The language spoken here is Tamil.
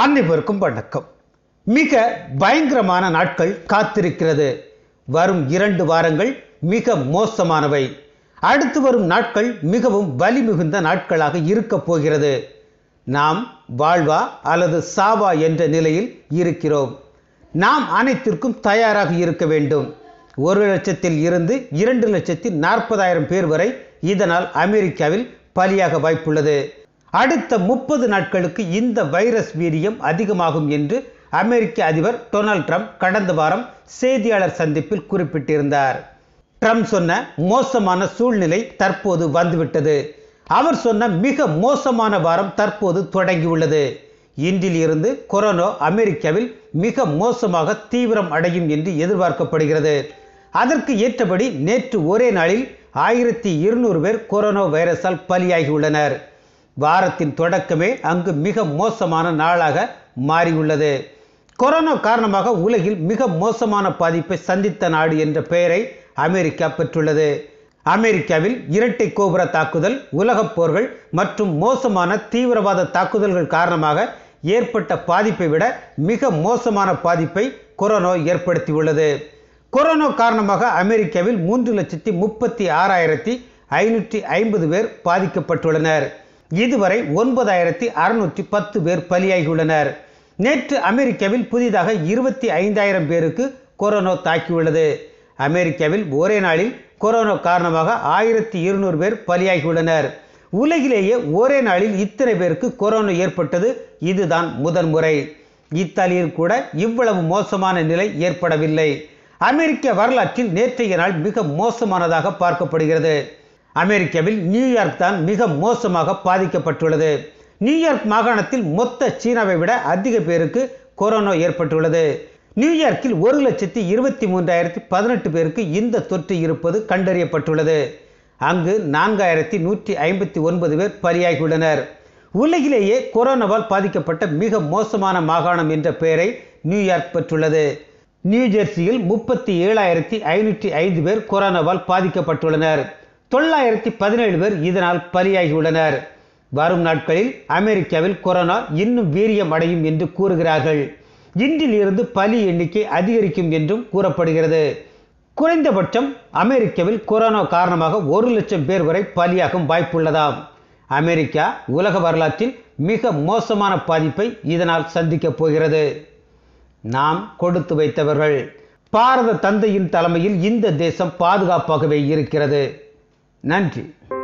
அனைவருக்கும் வணக்கம் மிக பயங்கரமான நாட்கள் காத்திருக்கிறது வரும் இரண்டு வாரங்கள் மிக மோசமானவை அடுத்து வரும் நாட்கள் மிகவும் வலி மிகுந்த நாட்களாக இருக்கப் போகிறது நாம் வாழ்வா அல்லது சாவா என்ற நிலையில் இருக்கிறோம் நாம் அனைத்திற்கும் தயாராக இருக்க வேண்டும் ஒரு லட்சத்தில் இருந்து இரண்டு லட்சத்தி நாற்பதாயிரம் பேர் வரை இதனால் அமெரிக்காவில் பலியாக வாய்ப்புள்ளது அடுத்த முப்பது நாட்களுக்கு இந்த வைரஸ் வீரியம் அதிகமாகும் என்று அமெரிக்க அதிபர் டொனால்ட் ட்ரம்ப் கடந்த வாரம் செய்தியாளர் சந்திப்பில் குறிப்பிட்டிருந்தார் ட்ரம்ப் சொன்ன மோசமான சூழ்நிலை தற்போது வந்துவிட்டது அவர் சொன்ன மிக மோசமான வாரம் தற்போது தொடங்கியுள்ளது இன்றில் இருந்து கொரோனா அமெரிக்காவில் மிக மோசமாக தீவிரம் அடையும் என்று எதிர்பார்க்கப்படுகிறது அதற்கு ஏற்றபடி நேற்று ஒரே நாளில் ஆயிரத்தி இருநூறு பேர் கொரோனா வைரஸால் பலியாகியுள்ளனர் வாரத்தின் தொடக்கமே அங்கு மிக மோசமான நாளாக மாறியுள்ளது கொரோனா காரணமாக உலகில் மிக மோசமான பாதிப்பை சந்தித்த நாடு என்ற பெயரை அமெரிக்கா பெற்றுள்ளது அமெரிக்காவில் இரட்டை கோபுர தாக்குதல் உலகப் போர்கள் மற்றும் மோசமான தீவிரவாத தாக்குதல்கள் காரணமாக ஏற்பட்ட பாதிப்பை விட மிக மோசமான பாதிப்பை கொரோனா ஏற்படுத்தியுள்ளது கொரோனா காரணமாக அமெரிக்காவில் மூன்று லட்சத்தி முப்பத்தி ஆறாயிரத்தி ஐநூற்றி ஐம்பது பேர் பாதிக்கப்பட்டுள்ளனர் இதுவரை ஒன்பதாயிரத்தி அறுநூற்றி பத்து பேர் பலியாகியுள்ளனர் நேற்று அமெரிக்காவில் புதிதாக இருபத்தி ஐந்தாயிரம் பேருக்கு கொரோனா தாக்கியுள்ளது அமெரிக்காவில் ஒரே நாளில் கொரோனா காரணமாக ஆயிரத்தி இருநூறு பேர் பலியாகியுள்ளனர் உலகிலேயே ஒரே நாளில் இத்தனை பேருக்கு கொரோனா ஏற்பட்டது இதுதான் முதன்முறை இத்தாலியில் கூட இவ்வளவு மோசமான நிலை ஏற்படவில்லை அமெரிக்க வரலாற்றில் நேற்றைய நாள் மிக மோசமானதாக பார்க்கப்படுகிறது அமெரிக்காவில் நியூயார்க் தான் மிக மோசமாக பாதிக்கப்பட்டுள்ளது நியூயார்க் மாகாணத்தில் மொத்த சீனாவை விட அதிக பேருக்கு கொரோனா ஏற்பட்டுள்ளது நியூயார்க்கில் ஒரு லட்சத்தி இருபத்தி மூன்றாயிரத்தி பதினெட்டு பேருக்கு இந்த தொற்று இருப்பது கண்டறியப்பட்டுள்ளது அங்கு நான்காயிரத்தி நூற்றி ஐம்பத்தி ஒன்பது பேர் பலியாகியுள்ளனர் உலகிலேயே கொரோனாவால் பாதிக்கப்பட்ட மிக மோசமான மாகாணம் என்ற பெயரை நியூயார்க் பெற்றுள்ளது நியூஜெர்சியில் முப்பத்தி ஏழாயிரத்தி ஐநூற்றி ஐந்து பேர் கொரோனாவால் பாதிக்கப்பட்டுள்ளனர் தொள்ளாயிரத்தி பதினேழு பேர் இதனால் பலியாகியுள்ளனர் வரும் நாட்களில் அமெரிக்காவில் கொரோனா இன்னும் வீரியம் அடையும் என்று கூறுகிறார்கள் இன்றில் இருந்து பலி எண்ணிக்கை அதிகரிக்கும் என்றும் கூறப்படுகிறது குறைந்தபட்சம் அமெரிக்காவில் கொரோனா காரணமாக ஒரு லட்சம் பேர் வரை பலியாகும் வாய்ப்புள்ளதாம் அமெரிக்கா உலக வரலாற்றில் மிக மோசமான பாதிப்பை இதனால் சந்திக்கப் போகிறது நாம் கொடுத்து வைத்தவர்கள் பாரத தந்தையின் தலைமையில் இந்த தேசம் பாதுகாப்பாகவே இருக்கிறது நன்றி